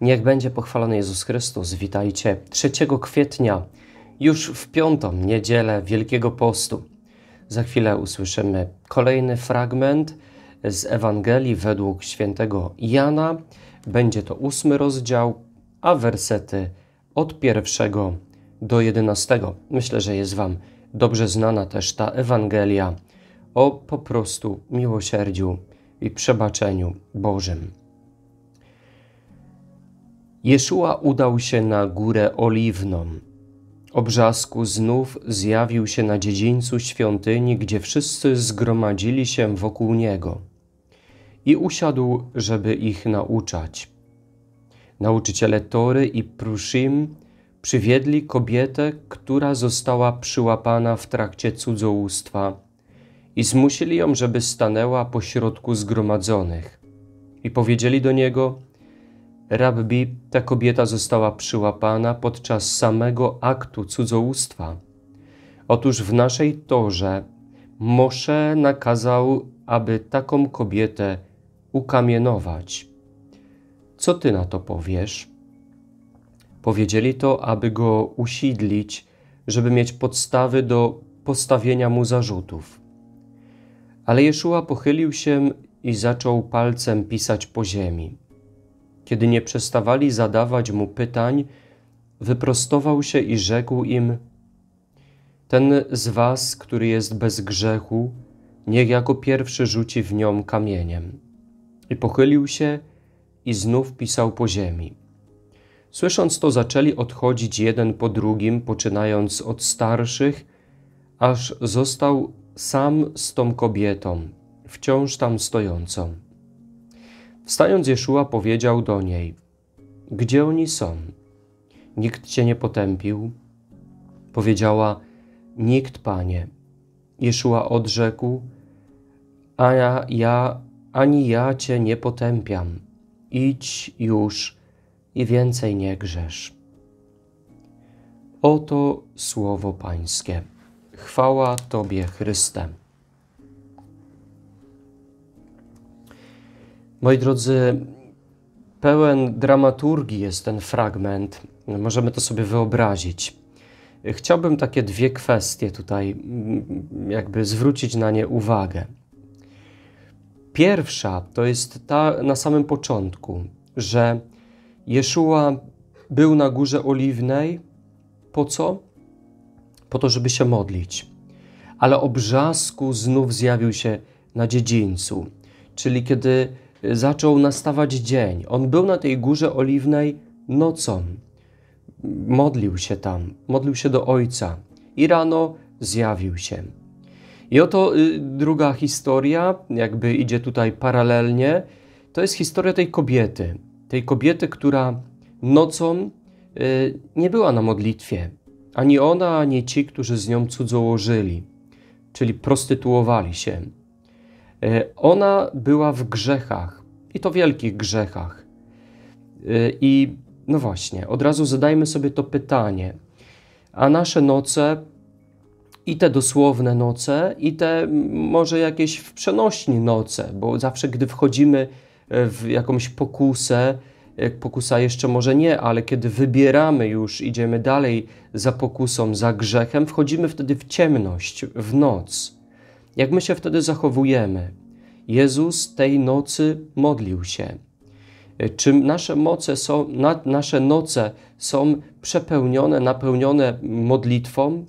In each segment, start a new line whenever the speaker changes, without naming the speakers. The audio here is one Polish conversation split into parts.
Niech będzie pochwalony Jezus Chrystus. Witajcie 3 kwietnia, już w piątą niedzielę Wielkiego Postu. Za chwilę usłyszymy kolejny fragment z Ewangelii według świętego Jana. Będzie to ósmy rozdział, a wersety od pierwszego do jedenastego. Myślę, że jest Wam dobrze znana też ta Ewangelia o po prostu miłosierdziu i przebaczeniu Bożym. Jeszua udał się na górę oliwną. Obrzasku znów zjawił się na dziedzińcu świątyni, gdzie wszyscy zgromadzili się wokół niego. I usiadł, żeby ich nauczać. Nauczyciele Tory i prusim przywiedli kobietę, która została przyłapana w trakcie cudzołóstwa i zmusili ją, żeby stanęła pośrodku zgromadzonych. I powiedzieli do niego – Rabbi, ta kobieta została przyłapana podczas samego aktu cudzołóstwa. Otóż w naszej torze Moshe nakazał, aby taką kobietę ukamienować. Co ty na to powiesz? Powiedzieli to, aby go usidlić, żeby mieć podstawy do postawienia mu zarzutów. Ale Jeszua pochylił się i zaczął palcem pisać po ziemi. Kiedy nie przestawali zadawać mu pytań, wyprostował się i rzekł im: Ten z was, który jest bez grzechu, niech jako pierwszy rzuci w nią kamieniem. I pochylił się i znów pisał po ziemi. Słysząc to, zaczęli odchodzić jeden po drugim, poczynając od starszych, aż został sam z tą kobietą, wciąż tam stojącą. Wstając Jeszua powiedział do niej, Gdzie oni są? Nikt cię nie potępił? Powiedziała, Nikt, Panie. Jeszua odrzekł, a ja, ja, ani ja cię nie potępiam. Idź już i więcej nie grzesz. Oto słowo Pańskie. Chwała Tobie, Chryste. Moi drodzy, pełen dramaturgii jest ten fragment. Możemy to sobie wyobrazić. Chciałbym takie dwie kwestie tutaj, mm, jakby zwrócić na nie uwagę. Pierwsza to jest ta na samym początku, że Jeszua był na górze oliwnej. Po co? Po to, żeby się modlić. Ale obrzasku znów zjawił się na dziedzińcu, czyli kiedy zaczął nastawać dzień. On był na tej górze oliwnej nocą. Modlił się tam, modlił się do Ojca i rano zjawił się. I oto y, druga historia, jakby idzie tutaj paralelnie, to jest historia tej kobiety. Tej kobiety, która nocą y, nie była na modlitwie. Ani ona, ani ci, którzy z nią cudzołożyli, czyli prostytuowali się. E, ona była w grzechach i to wielkich grzechach. E, I no właśnie, od razu zadajmy sobie to pytanie. A nasze noce, i te dosłowne noce, i te może jakieś w przenośni noce, bo zawsze, gdy wchodzimy e, w jakąś pokusę, pokusa jeszcze może nie, ale kiedy wybieramy już, idziemy dalej za pokusą, za grzechem, wchodzimy wtedy w ciemność, w noc. Jak my się wtedy zachowujemy? Jezus tej nocy modlił się. Czy nasze, moce są, nasze noce są przepełnione, napełnione modlitwą?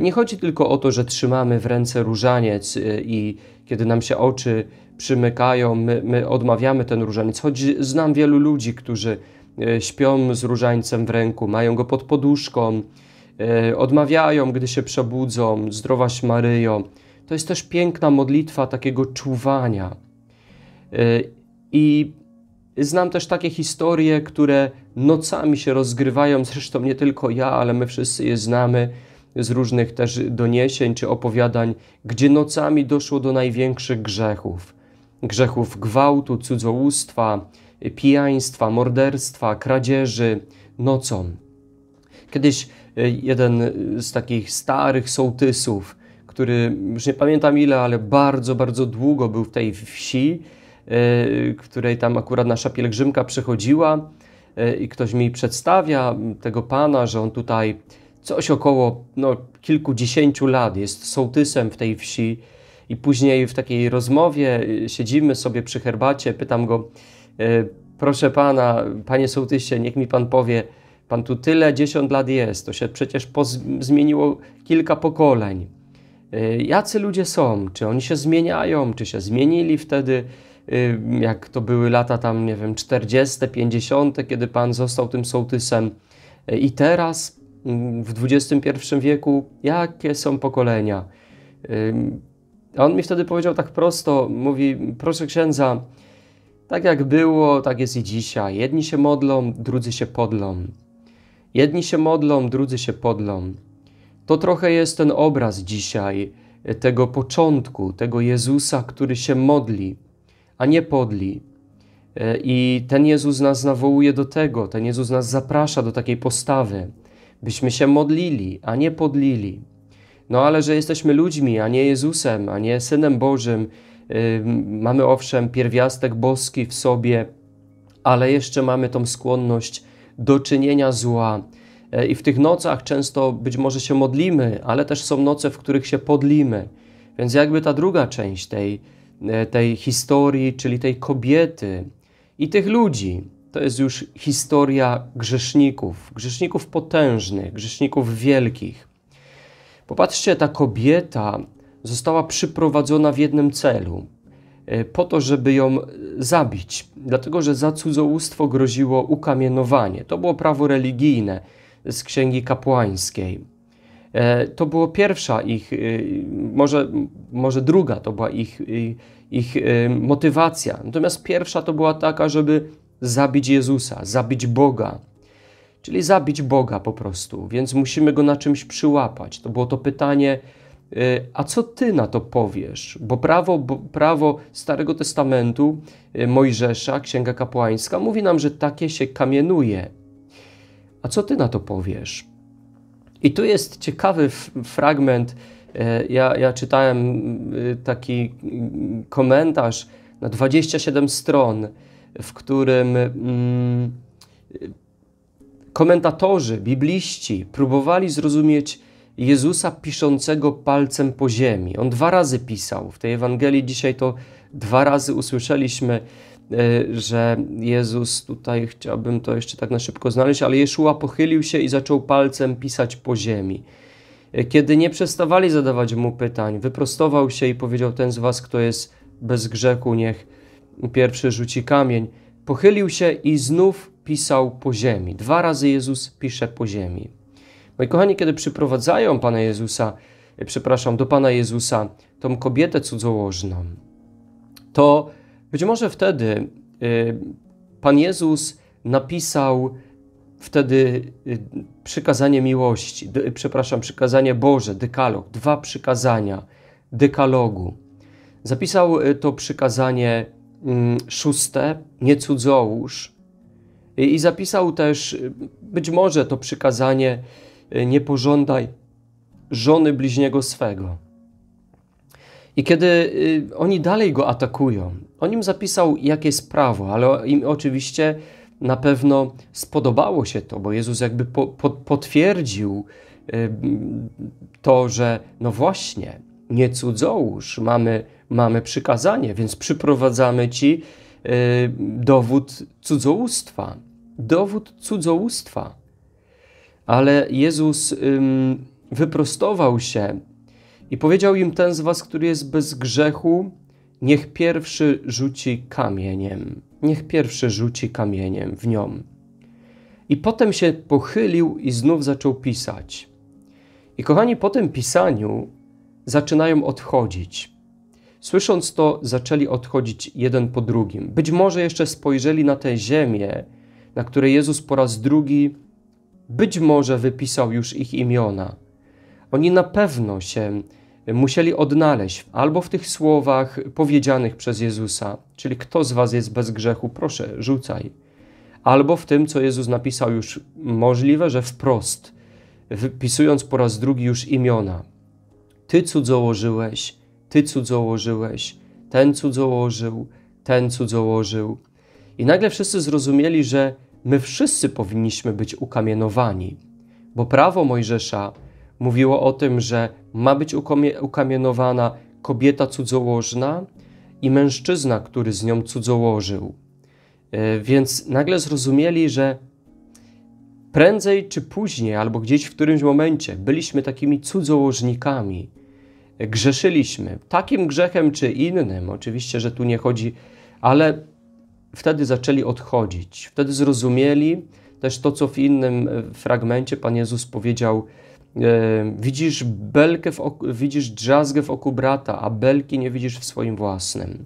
Nie chodzi tylko o to, że trzymamy w ręce różaniec y, i kiedy nam się oczy przymykają, my, my odmawiamy ten różaniec. Choć znam wielu ludzi, którzy y, śpią z różańcem w ręku, mają go pod poduszką, y, odmawiają, gdy się przebudzą, zdrowaś Maryjo. To jest też piękna modlitwa takiego czuwania. E, I znam też takie historie, które nocami się rozgrywają, zresztą nie tylko ja, ale my wszyscy je znamy z różnych też doniesień czy opowiadań, gdzie nocami doszło do największych grzechów. Grzechów gwałtu, cudzołóstwa, pijaństwa, morderstwa, kradzieży nocą. Kiedyś e, jeden z takich starych sołtysów który już nie pamiętam ile, ale bardzo, bardzo długo był w tej wsi, y, której tam akurat nasza pielgrzymka przychodziła y, i ktoś mi przedstawia tego pana, że on tutaj coś około no, kilkudziesięciu lat jest sołtysem w tej wsi i później w takiej rozmowie y, siedzimy sobie przy herbacie, pytam go, proszę pana, panie sołtysie, niech mi pan powie, pan tu tyle dziesiąt lat jest, to się przecież zmieniło kilka pokoleń. Y, jacy ludzie są, czy oni się zmieniają, czy się zmienili wtedy, y, jak to były lata tam, nie wiem, 40., 50., kiedy Pan został tym sołtysem. Y, I teraz, mm, w XXI wieku, jakie są pokolenia? A on mi wtedy powiedział tak prosto, mówi, proszę księdza, tak jak było, tak jest i dzisiaj. Jedni się modlą, drudzy się podlą. Jedni się modlą, drudzy się podlą. To trochę jest ten obraz dzisiaj e, tego początku, tego Jezusa, który się modli, a nie podli. E, I ten Jezus nas nawołuje do tego, ten Jezus nas zaprasza do takiej postawy, byśmy się modlili, a nie podlili. No ale że jesteśmy ludźmi, a nie Jezusem, a nie Synem Bożym, e, mamy owszem pierwiastek boski w sobie, ale jeszcze mamy tą skłonność do czynienia zła, E, I w tych nocach często być może się modlimy, ale też są noce, w których się podlimy. Więc jakby ta druga część tej, e, tej historii, czyli tej kobiety i tych ludzi, to jest już historia grzeszników, grzeszników potężnych, grzeszników wielkich. Popatrzcie, ta kobieta została przyprowadzona w jednym celu e, po to, żeby ją zabić, dlatego że za cudzołóstwo groziło ukamienowanie. To było prawo religijne z Księgi Kapłańskiej. E, to była pierwsza ich, e, może, może druga to była ich, e, ich motywacja. Natomiast pierwsza to była taka, żeby zabić Jezusa, zabić Boga. Czyli zabić Boga po prostu, więc musimy go na czymś przyłapać. To było to pytanie, a co ty na to powiesz? Bo prawo, bo prawo Starego Testamentu, Mojżesza, Księga Kapłańska mówi nam, że takie się kamienuje. A co ty na to powiesz? I tu jest ciekawy fragment. E, ja, ja czytałem y, taki y, komentarz na 27 stron, w którym mm, komentatorzy, bibliści próbowali zrozumieć Jezusa piszącego palcem po ziemi. On dwa razy pisał. W tej Ewangelii dzisiaj to dwa razy usłyszeliśmy. Y, że Jezus tutaj chciałbym to jeszcze tak na szybko znaleźć, ale Jeszua pochylił się i zaczął palcem pisać po ziemi. Y, kiedy nie przestawali zadawać mu pytań, wyprostował się i powiedział: Ten z was, kto jest bez grzechu, niech pierwszy rzuci kamień. Pochylił się i znów pisał po ziemi. Dwa razy Jezus pisze po ziemi. Moi kochani, kiedy przyprowadzają Pana Jezusa, y, przepraszam, do Pana Jezusa tą kobietę cudzołożną, to być może wtedy y, Pan Jezus napisał wtedy y, przykazanie miłości, przepraszam, przykazanie Boże, dekalog, dwa przykazania dekalogu. Zapisał y, to przykazanie mm, szóste, nie cudzołóż, i zapisał też być może to przykazanie nie pożądaj żony bliźniego swego. I kiedy y, oni dalej go atakują, o nim zapisał jest prawo, ale im oczywiście na pewno spodobało się to, bo Jezus jakby po, po, potwierdził y, to, że no właśnie, nie cudzołóż, mamy, mamy przykazanie, więc przyprowadzamy ci y, dowód cudzołóstwa. Dowód cudzołóstwa. Ale Jezus wyprostował się i powiedział im ten z was, który jest bez grzechu, niech pierwszy rzuci kamieniem. Niech pierwszy rzuci kamieniem w nią. I potem się pochylił i znów zaczął pisać. I kochani, po tym pisaniu zaczynają odchodzić. Słysząc to, zaczęli odchodzić jeden po drugim. Być może jeszcze spojrzeli na tę ziemię, na której Jezus po raz drugi być może wypisał już ich imiona. Oni na pewno się musieli odnaleźć albo w tych słowach powiedzianych przez Jezusa, czyli kto z was jest bez grzechu, proszę, rzucaj, albo w tym, co Jezus napisał już możliwe, że wprost, wypisując po raz drugi już imiona. Ty cudzołożyłeś, ty cudzołożyłeś, ten cudzołożył, ten cudzołożył. I nagle wszyscy zrozumieli, że my wszyscy powinniśmy być ukamienowani, bo prawo Mojżesza mówiło o tym, że ma być ukamienowana kobieta cudzołożna i mężczyzna, który z nią cudzołożył. E, więc nagle zrozumieli, że prędzej czy później, albo gdzieś w którymś momencie, byliśmy takimi cudzołożnikami. E, grzeszyliśmy takim grzechem czy innym, oczywiście, że tu nie chodzi, ale wtedy zaczęli odchodzić. Wtedy zrozumieli też to, co w innym e, fragmencie Pan Jezus powiedział E, widzisz belkę, w oku, widzisz drzazgę w oku brata, a belki nie widzisz w swoim własnym.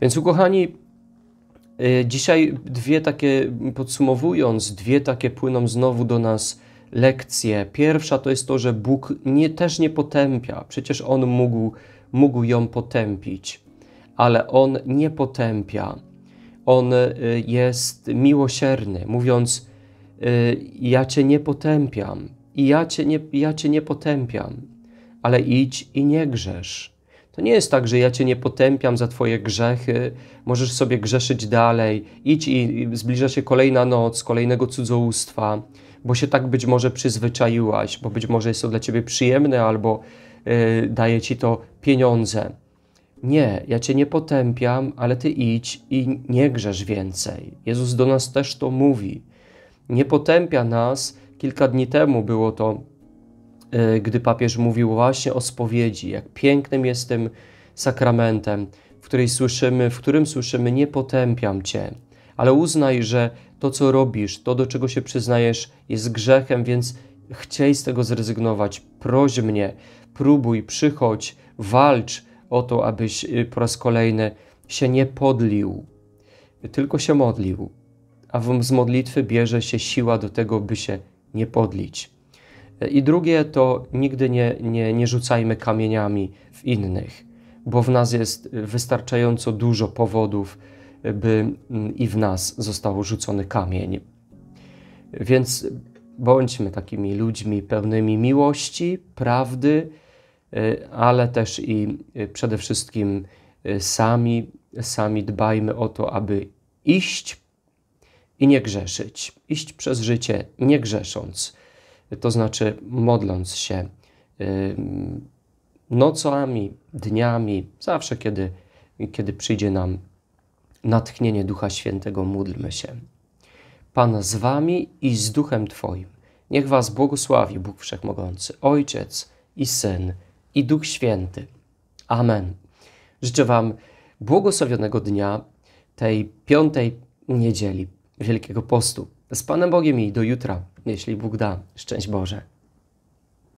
Więc ukochani, e, dzisiaj dwie takie, podsumowując, dwie takie płyną znowu do nas lekcje. Pierwsza to jest to, że Bóg nie, też nie potępia. Przecież On mógł, mógł ją potępić, ale On nie potępia. On e, jest miłosierny, mówiąc: Ja cię nie potępiam i ja cię, nie, ja cię nie potępiam, ale idź i nie grzesz. To nie jest tak, że ja cię nie potępiam za twoje grzechy, możesz sobie grzeszyć dalej, idź i zbliża się kolejna noc, kolejnego cudzołóstwa, bo się tak być może przyzwyczaiłaś, bo być może jest to dla ciebie przyjemne albo yy, daje ci to pieniądze. Nie, ja cię nie potępiam, ale ty idź i nie grzesz więcej. Jezus do nas też to mówi. Nie potępia nas Kilka dni temu było to, e, gdy papież mówił właśnie o spowiedzi, jak pięknym jest tym sakramentem, w, której słyszymy, w którym słyszymy nie potępiam Cię, ale uznaj, że to, co robisz, to, do czego się przyznajesz, jest grzechem, więc chciej z tego zrezygnować. Proś mnie, próbuj, przychodź, walcz o to, abyś y, po raz kolejny się nie podlił, tylko się modlił. A z modlitwy bierze się siła do tego, by się nie podlić. I drugie to nigdy nie, nie, nie rzucajmy kamieniami w innych, bo w nas jest wystarczająco dużo powodów, by mm, i w nas został rzucony kamień. Więc bądźmy takimi ludźmi pełnymi miłości, prawdy, e, ale też i e, przede wszystkim e, sami, sami dbajmy o to, aby iść i nie grzeszyć, iść przez życie nie grzesząc, to znaczy modląc się nocami, dniami, zawsze kiedy, kiedy przyjdzie nam natchnienie Ducha Świętego, módlmy się. Pan z wami i z duchem Twoim. Niech was błogosławi Bóg Wszechmogący, Ojciec i Syn i Duch Święty. Amen. Życzę Wam błogosławionego dnia tej piątej niedzieli wielkiego postu. Z Panem Bogiem i do jutra, jeśli Bóg da. Szczęść Boże.